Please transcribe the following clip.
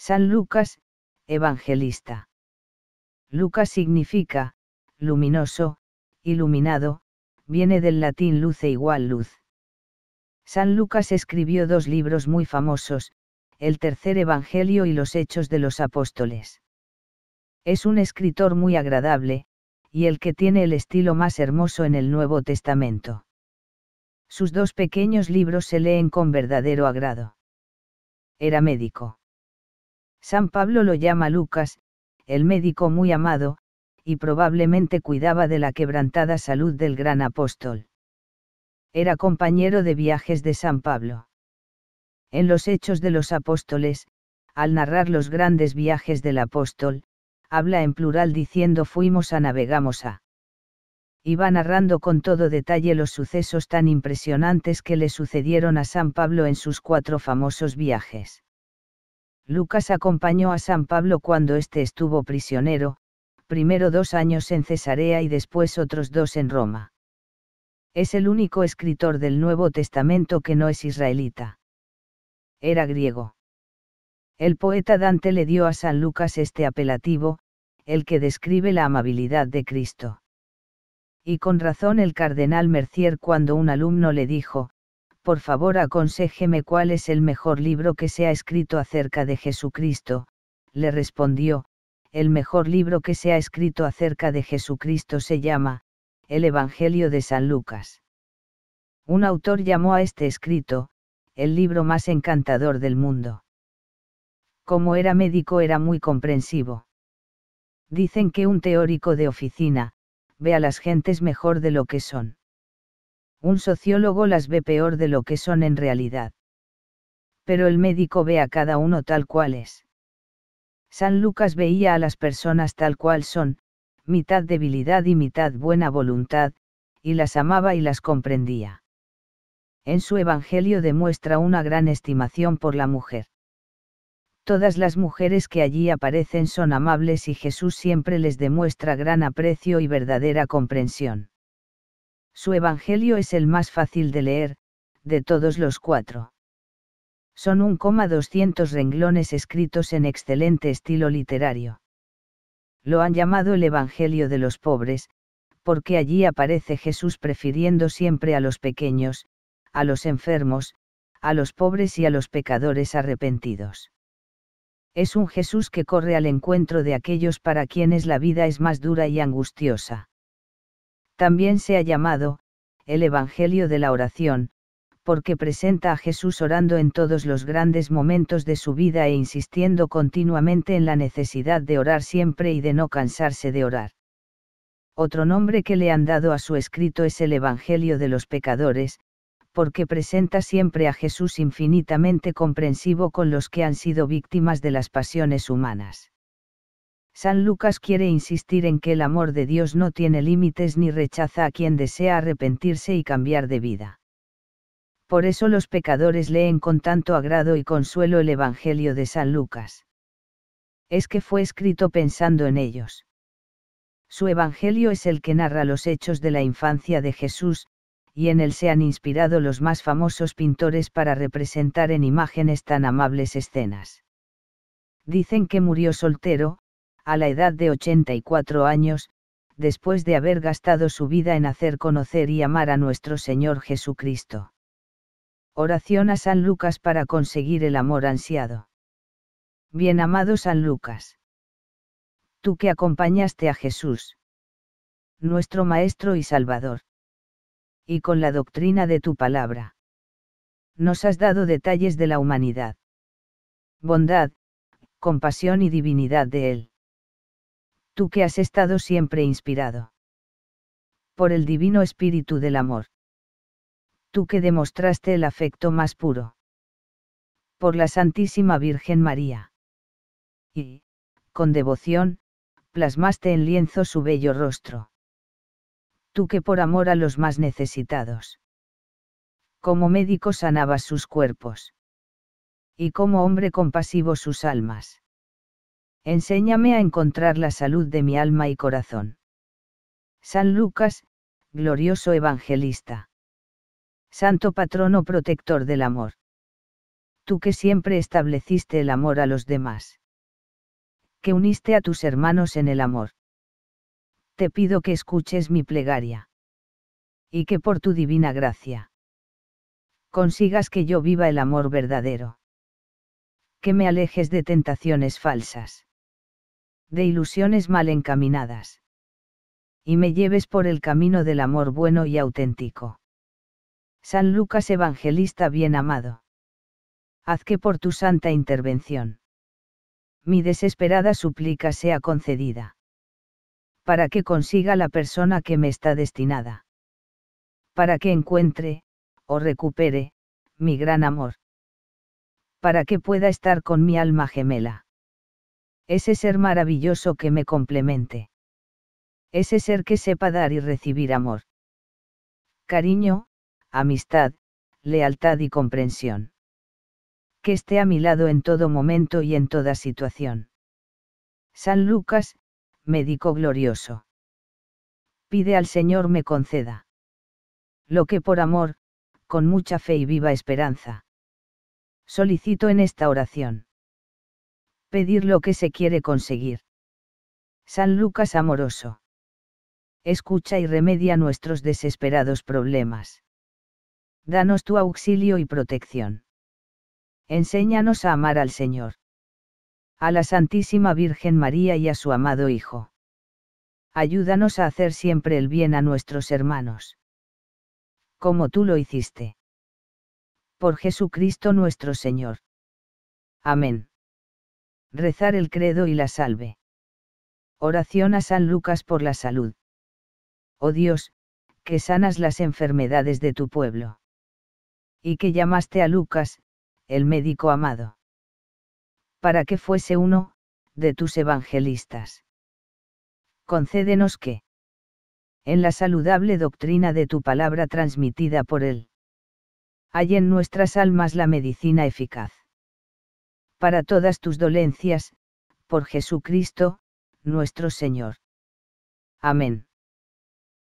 San Lucas, evangelista. Lucas significa, luminoso, iluminado, viene del latín luce igual luz. San Lucas escribió dos libros muy famosos, el tercer Evangelio y los Hechos de los Apóstoles. Es un escritor muy agradable, y el que tiene el estilo más hermoso en el Nuevo Testamento. Sus dos pequeños libros se leen con verdadero agrado. Era médico. San Pablo lo llama Lucas, el médico muy amado, y probablemente cuidaba de la quebrantada salud del gran apóstol. Era compañero de viajes de San Pablo. En los Hechos de los Apóstoles, al narrar los grandes viajes del apóstol, habla en plural diciendo fuimos a navegamos a. Y va narrando con todo detalle los sucesos tan impresionantes que le sucedieron a San Pablo en sus cuatro famosos viajes. Lucas acompañó a San Pablo cuando éste estuvo prisionero, primero dos años en Cesarea y después otros dos en Roma. Es el único escritor del Nuevo Testamento que no es israelita. Era griego. El poeta Dante le dio a San Lucas este apelativo, el que describe la amabilidad de Cristo. Y con razón el cardenal Mercier cuando un alumno le dijo, por favor aconséjeme cuál es el mejor libro que se ha escrito acerca de Jesucristo, le respondió, el mejor libro que se ha escrito acerca de Jesucristo se llama, el Evangelio de San Lucas. Un autor llamó a este escrito, el libro más encantador del mundo. Como era médico era muy comprensivo. Dicen que un teórico de oficina, ve a las gentes mejor de lo que son. Un sociólogo las ve peor de lo que son en realidad. Pero el médico ve a cada uno tal cual es. San Lucas veía a las personas tal cual son, mitad debilidad y mitad buena voluntad, y las amaba y las comprendía. En su Evangelio demuestra una gran estimación por la mujer. Todas las mujeres que allí aparecen son amables y Jesús siempre les demuestra gran aprecio y verdadera comprensión. Su Evangelio es el más fácil de leer, de todos los cuatro. Son 1,200 renglones escritos en excelente estilo literario. Lo han llamado el Evangelio de los pobres, porque allí aparece Jesús prefiriendo siempre a los pequeños, a los enfermos, a los pobres y a los pecadores arrepentidos. Es un Jesús que corre al encuentro de aquellos para quienes la vida es más dura y angustiosa. También se ha llamado, el Evangelio de la oración, porque presenta a Jesús orando en todos los grandes momentos de su vida e insistiendo continuamente en la necesidad de orar siempre y de no cansarse de orar. Otro nombre que le han dado a su escrito es el Evangelio de los pecadores, porque presenta siempre a Jesús infinitamente comprensivo con los que han sido víctimas de las pasiones humanas. San Lucas quiere insistir en que el amor de Dios no tiene límites ni rechaza a quien desea arrepentirse y cambiar de vida. Por eso los pecadores leen con tanto agrado y consuelo el Evangelio de San Lucas. Es que fue escrito pensando en ellos. Su Evangelio es el que narra los hechos de la infancia de Jesús, y en él se han inspirado los más famosos pintores para representar en imágenes tan amables escenas. Dicen que murió soltero, a la edad de 84 años, después de haber gastado su vida en hacer conocer y amar a nuestro Señor Jesucristo. Oración a San Lucas para conseguir el amor ansiado. Bien amado San Lucas. Tú que acompañaste a Jesús, nuestro Maestro y Salvador. Y con la doctrina de tu palabra. Nos has dado detalles de la humanidad. Bondad, compasión y divinidad de Él tú que has estado siempre inspirado por el divino espíritu del amor. Tú que demostraste el afecto más puro. Por la Santísima Virgen María. Y, con devoción, plasmaste en lienzo su bello rostro. Tú que por amor a los más necesitados. Como médico sanabas sus cuerpos. Y como hombre compasivo sus almas. Enséñame a encontrar la salud de mi alma y corazón. San Lucas, glorioso evangelista. Santo patrono protector del amor. Tú que siempre estableciste el amor a los demás. Que uniste a tus hermanos en el amor. Te pido que escuches mi plegaria. Y que por tu divina gracia. Consigas que yo viva el amor verdadero. Que me alejes de tentaciones falsas de ilusiones mal encaminadas. Y me lleves por el camino del amor bueno y auténtico. San Lucas Evangelista bien amado. Haz que por tu santa intervención mi desesperada súplica sea concedida. Para que consiga la persona que me está destinada. Para que encuentre, o recupere, mi gran amor. Para que pueda estar con mi alma gemela. Ese ser maravilloso que me complemente. Ese ser que sepa dar y recibir amor. Cariño, amistad, lealtad y comprensión. Que esté a mi lado en todo momento y en toda situación. San Lucas, médico glorioso. Pide al Señor me conceda. Lo que por amor, con mucha fe y viva esperanza. Solicito en esta oración pedir lo que se quiere conseguir. San Lucas amoroso. Escucha y remedia nuestros desesperados problemas. Danos tu auxilio y protección. Enséñanos a amar al Señor. A la Santísima Virgen María y a su amado Hijo. Ayúdanos a hacer siempre el bien a nuestros hermanos. Como tú lo hiciste. Por Jesucristo nuestro Señor. Amén. Rezar el credo y la salve. Oración a San Lucas por la salud. Oh Dios, que sanas las enfermedades de tu pueblo. Y que llamaste a Lucas, el médico amado. Para que fuese uno, de tus evangelistas. Concédenos que, en la saludable doctrina de tu palabra transmitida por él, hay en nuestras almas la medicina eficaz para todas tus dolencias, por Jesucristo, nuestro Señor. Amén.